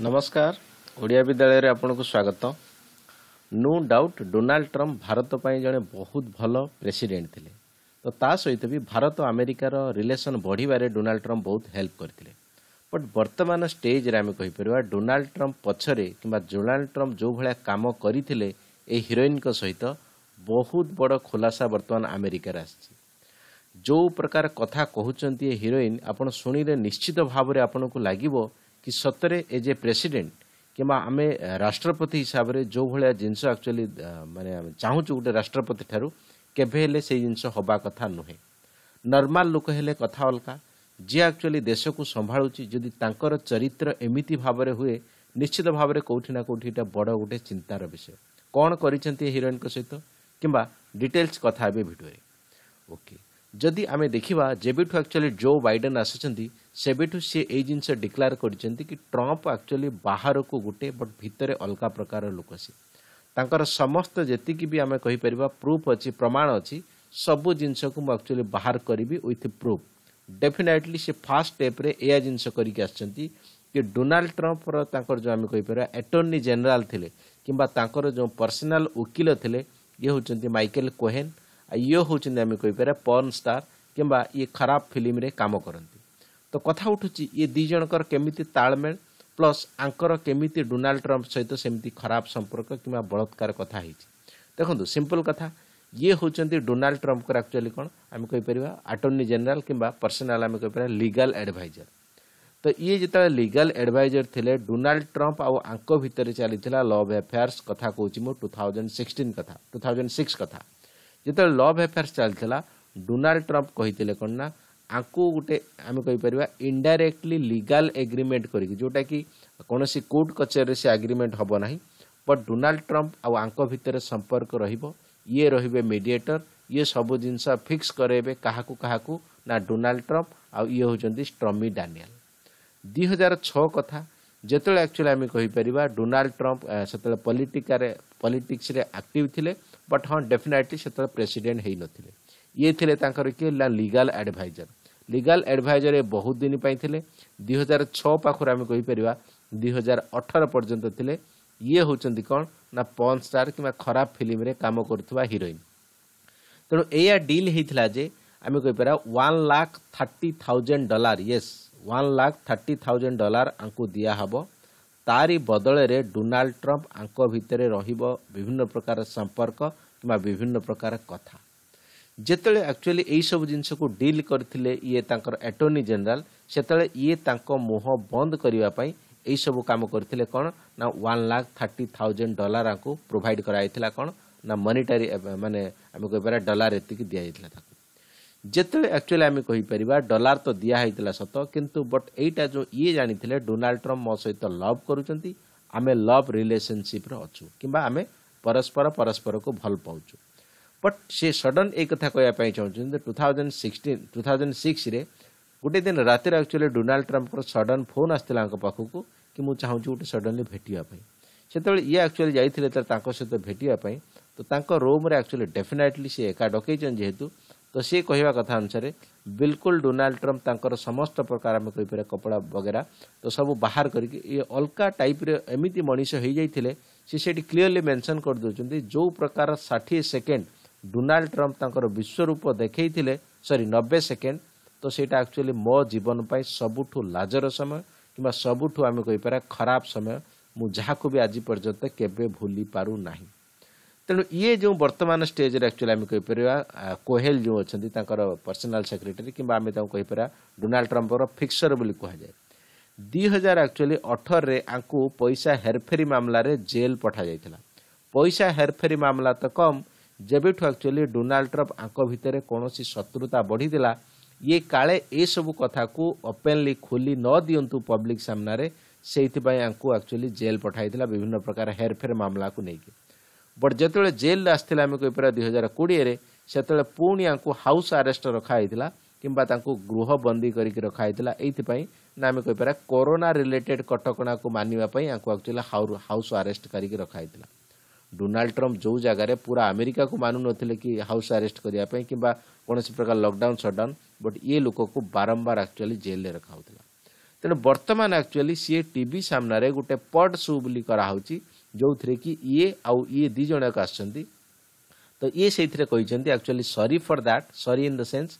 ନମସ୍କାର ଓଡ଼ିଆ ବିଦ୍ୟାଳୟରେ ଆପଣଙ୍କୁ ସ୍ୱାଗତ no doubt Donald Trump Bharat ପାଇଁ ଜଣେ ବହୁତ ଭଲ ପ୍ରେସିଡେଣ୍ଟ ଥିଲେ ତ ତା ସହିତ ବି ଭାରତ ଆମେରିକାର ରିଲେସନ୍ ବଢ଼ିବାରେ ଡୋନାଲ୍ଡ ଟ୍ରମ୍ପ ବହୁତ ହେଲ୍ପ କରିଥିଲେ ବଟ୍ ବର୍ତ୍ତମାନ ଷ୍ଟେଜ୍ରେ ଆମେ କହିପାରିବା ଡୋନାଲ୍ଡ ଟ୍ରମ୍ପ ପଛରେ କିମ୍ବା ଡୋନାଲ୍ଡ ଟ୍ରମ୍ପ ଯେଉଁ ଭଳିଆ କାମ କରିଥିଲେ ଏହି ହିରୋଇନ୍ଙ୍କ ସହିତ ବହୁତ ବଡ଼ ଖୁଲାସା ବର୍ତ୍ତମାନ ଆମେରିକାରେ ଆସିଛି ଯେଉଁ ପ୍ରକାର କଥା କହୁଛନ୍ତି ଏ ହିରୋଇନ୍ ଆପଣ ଶୁଣିଲେ ନିଶ୍ଚିତ ଭାବରେ ଆପଣଙ୍କୁ ଲାଗିବ କି ସତରେ ଏଜ୍ ଏ ପ୍ରେସିଡେଣ୍ଟ କିମ୍ବା ଆମେ ରାଷ୍ଟ୍ରପତି ହିସାବରେ ଯେଉଁଭଳିଆ ଜିନିଷ ଆକ୍ଚୁଆଲି ମାନେ ଆମେ ଚାହୁଁଛୁ ଗୋଟେ ରାଷ୍ଟ୍ରପତି ଠାରୁ କେବେ ହେଲେ ସେଇ ଜିନିଷ ହେବା କଥା ନୁହେଁ ନର୍ମାଲ ଲୋକ ହେଲେ କଥା ଅଲଗା ଯିଏ ଆକ୍ଚୁଆଲି ଦେଶକୁ ସମ୍ଭାଳୁଛି ଯଦି ତାଙ୍କର ଚରିତ୍ର ଏମିତି ଭାବରେ ହୁଏ ନିଶ୍ଚିତ ଭାବରେ କେଉଁଠି ନା କେଉଁଠି ଏଇଟା ବଡ଼ ଗୋଟେ ଚିନ୍ତାର ବିଷୟ କ'ଣ କରିଛନ୍ତି ଏ ହିରୋଇନ୍ଙ୍କ ସହିତ କିମ୍ବା ଡିଟେଲ୍ସ କଥା ହେବେ ଭିଡ଼ିଓରେ ଓକେ ଯଦି ଆମେ ଦେଖିବା ଯେବେଠୁ ଆକ୍ଚୁଆଲି ଜୋ ବାଇଡେନ୍ ଆସିଛନ୍ତି ସେବେଠୁ ସେ ଏଇ ଜିନିଷ ଡିକ୍ଲାର କରିଛନ୍ତି କି ଟ୍ରମ୍ପ ଆକ୍ଚୁଆଲି ବାହାରକୁ ଗୋଟେ ବଟ୍ ଭିତରେ ଅଲଗା ପ୍ରକାର ଲୋକ ସିଏ ତାଙ୍କର ସମସ୍ତ ଯେତିକି ବି ଆମେ କହିପାରିବା ପ୍ରୁଫ୍ ଅଛି ପ୍ରମାଣ ଅଛି ସବୁ ଜିନିଷକୁ ମୁଁ ଆକ୍ଚୁଆଲି ବାହାର କରିବି ୱିଥ୍ ପ୍ରୁଫ୍ ଡେଫିନେଟ୍ଲି ସେ ଫାଷ୍ଟ ଷ୍ଟେପ୍ରେ ଏହା ଜିନିଷ କରିକି ଆସିଛନ୍ତି କି ଡୋନାଲ୍ଡ ଟ୍ରମ୍ପର ତାଙ୍କର ଯେଉଁ ଆମେ କହିପାରିବା ଆଟର୍ଣ୍ଣି ଜେନେରାଲ୍ ଥିଲେ କିମ୍ବା ତାଙ୍କର ଯେଉଁ ପର୍ସନାଲ୍ ଓକିଲ ଥିଲେ ଇଏ ହେଉଛନ୍ତି ମାଇକେଲ୍ କୋହେନ୍ ଆଉ ଇଏ ହେଉଛନ୍ତି ଆମେ କହିପାରିବା ପର୍ନ ଷ୍ଟାର୍ କିମ୍ବା ଇଏ ଖରାପ ଫିଲ୍ମରେ କାମ କରନ୍ତି ତ କଥା ଉଠୁଛି ଇଏ ଦୁଇ ଜଣଙ୍କର କେମିତି ତାଳମେଳ ପ୍ଲସ୍ ଆଙ୍କର କେମିତି ଡୋନାଲ୍ଡ ଟ୍ରମ୍ପ ସହିତ ସେମିତି ଖରାପ ସମ୍ପର୍କ କିମ୍ବା ବଳତ୍କାର କଥା ହେଇଛି ଦେଖନ୍ତୁ ସିମ୍ପଲ୍ କଥା ଇଏ ହେଉଛନ୍ତି ଡୋନାଲ୍ଡ ଟ୍ରମ୍ପଙ୍କର ଆକ୍ଚୁଆଲି କ'ଣ ଆମେ କହିପାରିବା ଆଟର୍ଣ୍ଣି ଜେନେରାଲ୍ କିମ୍ବା ପର୍ସନାଲ୍ ଆମେ କହିପାରିବା ଲିଗାଲ୍ ଆଡ଼ଭାଇଜର୍ ତ ଇଏ ଯେତେବେଳେ ଲିଗାଲ୍ ଆଡ଼ଭାଇଜର୍ ଥିଲେ ଡୋନାଲ୍ଡ ଟ୍ରମ୍ପ ଆଉ ଆଙ୍କ ଭିତରେ ଚାଲିଥିଲା ଲଭ୍ ଆଫେୟାର୍ସ କଥା କହୁଛି ମୁଁ ଟୁ ଥାଉଜେଣ୍ଡ ସିକ୍ସଟିନ୍ କଥା ଟୁ ଥାଉଜେଣ୍ଡ ସିକ୍ସ କଥା ଯେତେବେଳେ ଲଭ୍ ଆଫେୟାର୍ସ ଚାଲିଥିଲା ଡୋନାଲ୍ଡ ଟ୍ରମ୍ପ କହିଥିଲେ କ'ଣ ନା ଆକୁ ଗୋଟେ ଆମେ କହିପାରିବା ଇନଡାଇରେକ୍ଟଲି ଲିଗାଲ ଏଗ୍ରିମେଣ୍ଟ କରିକି ଯେଉଁଟାକି କୌଣସି କୋର୍ଟ କଚେରୀରେ ସେ ଆଗ୍ରିମେଣ୍ଟ ହେବ ନାହିଁ ବଟ୍ ଡୋନାଲ୍ଡ ଟ୍ରମ୍ପ ଆଉ ଆଙ୍କ ଭିତରେ ସମ୍ପର୍କ ରହିବ ଇଏ ରହିବେ ମିଡ଼ିଏଟର ଇଏ ସବୁ ଜିନିଷ ଫିକ୍ସ କରାଇବେ କାହାକୁ କାହାକୁ ନା ଡୋନାଲ୍ଡ ଟ୍ରମ୍ପ ଆଉ ଇଏ ହେଉଛନ୍ତି ଷ୍ଟ୍ରମି ଡାନିଆଲ ଦୁଇ ହଜାର ଛଅ କଥା ଯେତେବେଳେ ଆକ୍ଚୁଆଲି ଆମେ କହିପାରିବା ଡୋନାଲ୍ଡ ଟ୍ରମ୍ପ ସେତେବେଳେ ପଲିଟିକାରେ ପଲିଟିକ୍ସରେ ଆକ୍ଟିଭ୍ ଥିଲେ ବଟ୍ ହଁ ଡେଫିନେଟଲି ସେତେବେଳେ ପ୍ରେସିଡେଣ୍ଟ ହୋଇନଥିଲେ ଇଏ ଥିଲେ ତାଙ୍କର କିଏ ନା ଲିଗାଲ ଆଡ଼ଭାଇଜର ଲିଗାଲ ଆଡ଼ଭାଇଜର୍ ବହୁତ ଦିନ ପାଇଁ ଥିଲେ ଦୁଇ ହଜାର ଛଅ ପାଖରୁ ଆମେ କହିପାରିବା ଦୁଇ ହଜାର ଅଠର ପର୍ଯ୍ୟନ୍ତ ଥିଲେ ଇଏ ହେଉଛନ୍ତି କ'ଣ ନା ପନ୍ ଷ୍ଟାର୍ କିମ୍ବା ଖରାପ ଫିଲ୍ମରେ କାମ କରୁଥିବା ହିରୋଇନ୍ ତେଣୁ ଏଇଆ ଡିଲ୍ ହେଇଥିଲା ଯେ ଆମେ କହିପାରିବା one lakh thirty thousand dollar yes one lakh thirty thousand dollar ଆଙ୍କୁ ଦିଆହେବ ତାରି ବଦଳରେ ଡୋନାଲ୍ଡ ଟ୍ରମ୍ପ ଆଙ୍କ ଭିତରେ ରହିବ ବିଭିନ୍ନ ପ୍ରକାର ସମ୍ପର୍କ କିମ୍ବା ବିଭିନ୍ନ ପ୍ରକାର କଥା ଯେତେବେଳେ ଆକ୍ଚୁଆଲି ଏହିସବୁ ଜିନିଷକୁ ଡିଲ୍ କରିଥିଲେ ଇଏ ତାଙ୍କର ଆଟର୍ଣ୍ଣି ଜେନେରାଲ ସେତେବେଳେ ଇଏ ତାଙ୍କ ମୁହଁ ବନ୍ଦ କରିବା ପାଇଁ ଏହିସବୁ କାମ କରିଥିଲେ କ'ଣ ନା one lakh thirty thousand dollar ଆଙ୍କୁ ପ୍ରୋଭାଇଡ଼ କରାଯାଇଥିଲା କ'ଣ ନା ମନିଟାରୀ ମାନେ ଆମେ କହିପାରିବା ଡଲାର ଏତିକି ଦିଆଯାଇଥିଲା ତାକୁ ଯେତେବେଳେ ଆକ୍ଚୁଆଲି ଆମେ କହିପାରିବା ଡଲାର ତ ଦିଆହୋଇଥିଲା ସତ କିନ୍ତୁ ବଟ୍ ଏଇଟା ଯେଉଁ ଇଏ ଜାଣିଥିଲେ ଡୋନାଲ୍ଡ ଟ୍ରମ୍ପ ମୋ ସହିତ ଲଭ୍ କରୁଛନ୍ତି ଆମେ ଲଭ୍ ରିଲେସନ୍ସିପ୍ରେ ଅଛୁ କିମ୍ବା ଆମେ ପରସ୍ପର ପରସ୍ପରକୁ ଭଲ ପାଉଛୁ ବଟ୍ ସେ ସଡନ୍ ଏଇ କଥା କହିବା ପାଇଁ ଚାହୁଁଛନ୍ତି two thousand sixteen two thousand ସିକ୍ସରେ ଗୋଟେ ଦିନ ରାତିରେ ଆକ୍ଚୁଆଲି ଡୋନାଲ୍ଡ ଟ୍ରମ୍ପଙ୍କର ସଡନ୍ ଫୋନ୍ ଆସିଥିଲା ଆଙ୍କ ପାଖକୁ କି ମୁଁ ଚାହୁଁଛି ଗୋଟେ ସଡନ୍ଲି ଭେଟିବା ପାଇଁ ସେତେବେଳେ ଇଏ ଆକ୍ଚୁଆଲି ଯାଇଥିଲେ ତ ତାଙ୍କ ସହିତ ଭେଟିବା ପାଇଁ ତ ତାଙ୍କ ରୁମ୍ରେ ଆକ୍ଚୁଆଲି ଡେଫିନାଇଟଲି ସେ ଏକା ଡକେଇଛନ୍ତି ଯେହେତୁ ତ ସେ କହିବା କଥା ଅନୁସାରେ ବିଲକୁଲ ଡୋନାଲ୍ଡ ଟ୍ରମ୍ପ ତାଙ୍କର ସମସ୍ତ ପ୍ରକାର ଆମେ କହିପାରିବା କପଡ଼ା ବଗେରା ତ ସବୁ ବାହାର କରିକି ଇଏ ଅଲଗା ଟାଇପ୍ରେ ଏମିତି ମଣିଷ ହେଇଯାଇଥିଲେ ସେ ସେଠି କ୍ଲିଅରଲି ମେନ୍ସନ୍ କରିଦେଉଛନ୍ତି ଯେଉଁ ପ୍ରକାର ଷାଠିଏ ସେକେଣ୍ଡ ଡୋନାଲ୍ଡ ଟ୍ରମ୍ପ ତାଙ୍କର ବିଶ୍ୱ ରୂପ ଦେଖାଇଥିଲେ ସରି ନବେ ସେକେଣ୍ଡ ତ ସେଇଟା ଆକ୍ଚୁଆଲି ମୋ ଜୀବନ ପାଇଁ ସବୁଠୁ ଲାଜର ସମୟ କିମ୍ବା ସବୁଠୁ ଆମେ କହିପାରିବା ଖରାପ ସମୟ ମୁଁ ଯାହାକୁ ବି ଆଜି ପର୍ଯ୍ୟନ୍ତ କେବେ ଭୁଲି ପାରୁନାହିଁ ତେଣୁ ଇଏ ଯେଉଁ ବର୍ତ୍ତମାନ ଷ୍ଟେଜ୍ରେ ଆକ୍ଚୁଆଲି ଆମେ କହିପାରିବା କୋହେଲ ଯେଉଁ ଅଛନ୍ତି ତାଙ୍କର ପର୍ସନାଲ୍ ସେକ୍ରେଟାରୀ କିମ୍ବା ଆମେ ତାଙ୍କୁ କହିପାରିବା ଡୋନାଲ୍ଡ ଟ୍ରମ୍ପର ଫିକ୍ସର ବୋଲି କୁହାଯାଏ ଦୁଇ ହଜାର ଆକ୍ଚୁଆଲି ଅଠରରେ ଆଙ୍କୁ ପଇସା ହେରଫେରି ମାମଲାରେ ଜେଲ୍ ପଠାଯାଇଥିଲା ପଇସା ହେରଫେରି ମାମଲା ତ କମ୍ ଯେବେଠୁ ଆକ୍ଚୁଆଲି ଡୋନାଲ୍ଡ ଟ୍ରମ୍ପ ଆଙ୍କ ଭିତରେ କୌଣସି ଶତ୍ରୁତା ବଢ଼ିଥିଲା ଇଏ କାଳେ ଏସବୁ କଥାକୁ ଓପେନ୍ଲି ଖୋଲି ନ ଦିଅନ୍ତୁ ପବ୍ଲିକ୍ ସାମ୍ନାରେ ସେଇଥିପାଇଁ ଆଙ୍କୁ ଆକ୍ଚୁଆଲି ଜେଲ୍ ପଠାଇଥିଲା ବିଭିନ୍ନ ପ୍ରକାର ହେରଫେର ମାମଲାକୁ ନେଇକି ବଟ୍ ଯେତେବେଳେ ଜେଲ୍ରେ ଆସିଥିଲା ଆମେ କହିପାରିବା ଦୁଇ ହଜାର କୋଡ଼ିଏରେ ସେତେବେଳେ ପୁଣି ଆଙ୍କୁ ହାଉସ୍ ଆରେଷ୍ଟ ରଖାହୋଇଥିଲା କିମ୍ବା ତାଙ୍କୁ ଗୃହବନ୍ଦୀ କରିକି ରଖାହୋଇଥିଲା ଏଇଥିପାଇଁ ନା ଆମେ କହିପାରିବା କରୋନା ରିଲେଟେଡ୍ କଟକଣାକୁ ମାନିବା ପାଇଁ ଆଙ୍କୁ ଆକ୍ଚୁଆଲି ହାଉସ୍ ଆରେଷ୍ଟ କରିକି ରଖାହୋଇଥିଲା ଡୋନାଲ୍ଡ ଟ୍ରମ୍ପ ଯେଉଁ ଜାଗାରେ ପୁରା ଆମେରିକାକୁ ମାନୁନଥିଲେ କି ହାଉସ୍ ଆରେଷ୍ଟ କରିବା ପାଇଁ କିମ୍ବା କୌଣସି ପ୍ରକାର ଲକଡାଉନ୍ ସଟ୍ଡାଉନ୍ ବଟ୍ ଇଏ ଲୋକକୁ ବାରମ୍ବାର ଆକ୍ଚୁଆଲି ଜେଲ୍ରେ ରଖାହେଉଥିଲା ତେଣୁ ବର୍ତ୍ତମାନ ଆକ୍ଚୁଆଲି ସିଏ ଟିଭି ସାମ୍ନାରେ ଗୋଟେ ପଡ୍ ସୁ ବୋଲି କରାହେଉଛି ଯେଉଁଥିରେ କି ଇଏ ଆଉ ଇଏ ଦୁଇ ଜଣ ଯାକ ଆସିଛନ୍ତି ତ ଇଏ ସେଇଥିରେ କହିଛନ୍ତି actually sorry for that sorry in the sense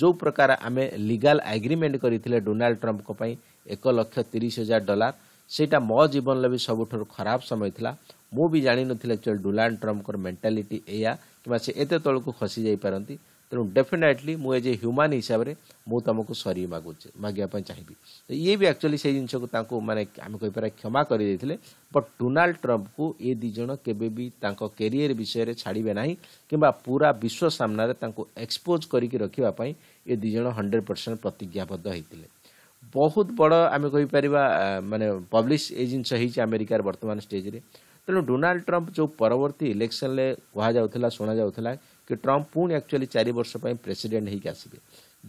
ଯେଉଁ ପ୍ରକାର ଆମେ ଲିଗାଲ୍ ଆଗ୍ରିମେଣ୍ଟ କରିଥିଲେ ଡୋନାଲ୍ଡ ଟ୍ରମ୍ପଙ୍କ ପାଇଁ ଏକ ଲକ୍ଷ ତିରିଶ ହଜାର ଡଲାର ସେଇଟା ମୋ ଜୀବନରେ ବି ସବୁଠାରୁ ଖରାପ ସମୟ ଥିଲା ମୁଁ ବି ଜାଣିନଥିଲି ଆକ୍ଚୁଆଲି ଡୋନାଲ୍ଡ ଟ୍ରମ୍ପଙ୍କର ମେଣ୍ଟାଲିଟି ଏଇଆ କିମ୍ବା ସେ ଏତେ ତଳକୁ ଖସି ଯାଇପାରନ୍ତି ତେଣୁ ଡେଫିନେଟଲି ମୁଁ ଏଜ୍ ଏ ହ୍ୟୁମାନ ହିସାବରେ ମୁଁ ତୁମକୁ ସରି ମାଗୁଛି ମାଗିବା ପାଇଁ ଚାହିଁବି ଇଏ ବି ଆକ୍ଚୁଆଲି ସେଇ ଜିନିଷକୁ ତାଙ୍କୁ ମାନେ ଆମେ କହିପାରିବା କ୍ଷମା କରିଦେଇଥିଲେ ବଟ୍ ଡୋନାଲ୍ଡ ଟ୍ରମ୍ପକୁ ଏ ଦୁଇ ଜଣ କେବେ ବି ତାଙ୍କ କେରିୟର ବିଷୟରେ ଛାଡ଼ିବେ ନାହିଁ କିମ୍ବା ପୁରା ବିଶ୍ୱ ସାମ୍ନାରେ ତାଙ୍କୁ ଏକ୍ସପୋଜ୍ କରିକି ରଖିବା ପାଇଁ ଏ ଦୁଇ ଜଣ ହଣ୍ଡ୍ରେଡ଼ ପରସେଣ୍ଟ ପ୍ରତିଜ୍ଞାବଦ୍ଧ ହୋଇଥିଲେ ବହୁତ ବଡ଼ ଆମେ କହିପାରିବା ମାନେ ପବ୍ଲିଶ ଏ ଜିନିଷ ହେଇଛି ଆମେରିକାର ବର୍ତ୍ତମାନ ଷ୍ଟେଜ୍ରେ ତେଣୁ ଡୋନାଲ୍ଡ ଟ୍ରମ୍ପ ଯେଉଁ ପରବର୍ତ୍ତୀ ଇଲେକ୍ସନରେ କୁହାଯାଉଥିଲା ଶୁଣାଯାଉଥିଲା କି ଟ୍ରମ୍ପ ପୁଣି ଆକ୍ଚୁଆଲି ଚାରି ବର୍ଷ ପାଇଁ ପ୍ରେସିଡେଣ୍ଟ ହେଇକି ଆସିବେ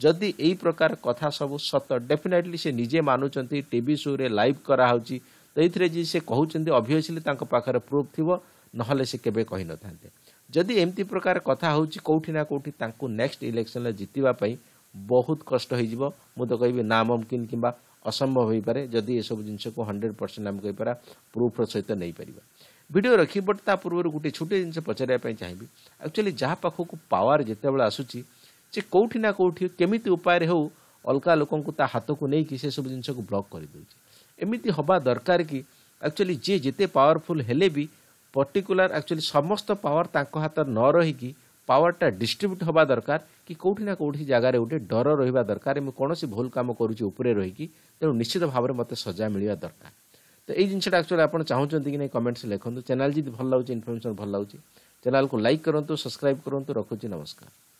ଯଦି ଏହି ପ୍ରକାର କଥା ସବୁ ସତ ଡେଫିନେଟଲି ସେ ନିଜେ ମାନୁଛନ୍ତି ଟିଭି ସୋରେ ଲାଇଭ୍ କରାହେଉଛି ତ ଏଇଥିରେ ଯଦି ସେ କହୁଛନ୍ତି ଅଭିୟସଲି ତାଙ୍କ ପାଖରେ ପ୍ରୁଫ୍ ଥିବ ନହେଲେ ସେ କେବେ କହିନଥାନ୍ତେ ଯଦି ଏମିତି ପ୍ରକାର କଥା ହେଉଛି କେଉଁଠି ନା କେଉଁଠି ତାଙ୍କୁ ନେକ୍ସଟ ଇଲେକ୍ସନରେ ଜିତିବା ପାଇଁ ବହୁତ କଷ୍ଟ ହୋଇଯିବ ମୁଁ ତ କହିବି ନାମମକିନ କିମ୍ବା असम्भव जिए जु हन्ड्रेड पर्सेन्ट आम प्रुफ्र सहित परिबा भिडियो रेखि बट गुटे छुटे छोटो जिनिस पचारे चाहिँ एक्चुअली जहाँ को पावर रे हो अलका लोकन को अलगा लोक हातको नैसब जिनिसक ब्लक गरिदेऊि एमिति हे दरकार कि एक्चुअली पावरफुल हेले हो पर्टिकुलर एक्चुअली समस्त पावर हात कि পাওয়ারটা ডিস্ট্রিব্ୟୁଟ୍ ହେବା ଦରକାର କି କେଉଁଠି ନା କେଉଁଠି ଜାଗାରେ ଗୋଟେ ଡର ରହିବା ଦରକାର ମୁଁ କୌଣସି ଭୁଲ କାମ କରୁଛି ଉପରେ ରହିକି ତେଣୁ ନିଶ୍ଚିତ ଭାବରେ ମୋତେ ସଜା ମିଳିବା ଦରକାର ତ ଏଇ ଜିନିଷଟା ଆକ୍ଚୁଆଲି ଆପଣ ଚାହୁଁଛନ୍ତି କି ନାହିଁ କମେଣ୍ଟସ୍ ଲେଖନ୍ତୁ ଚ୍ୟାନେଲ୍ ଯଦି ଭଲ ଲାଗୁଛି ଇନଫର୍ମେସନ୍ ଭଲ ଲାଗୁଛି ଚ୍ୟାନେଲ୍କୁ ଲାଇକ୍ କରନ୍ତୁ ସବସ୍କ୍ରାଇବ୍ କରନ୍ତୁ ରଖୁଛି ନମସ୍କାର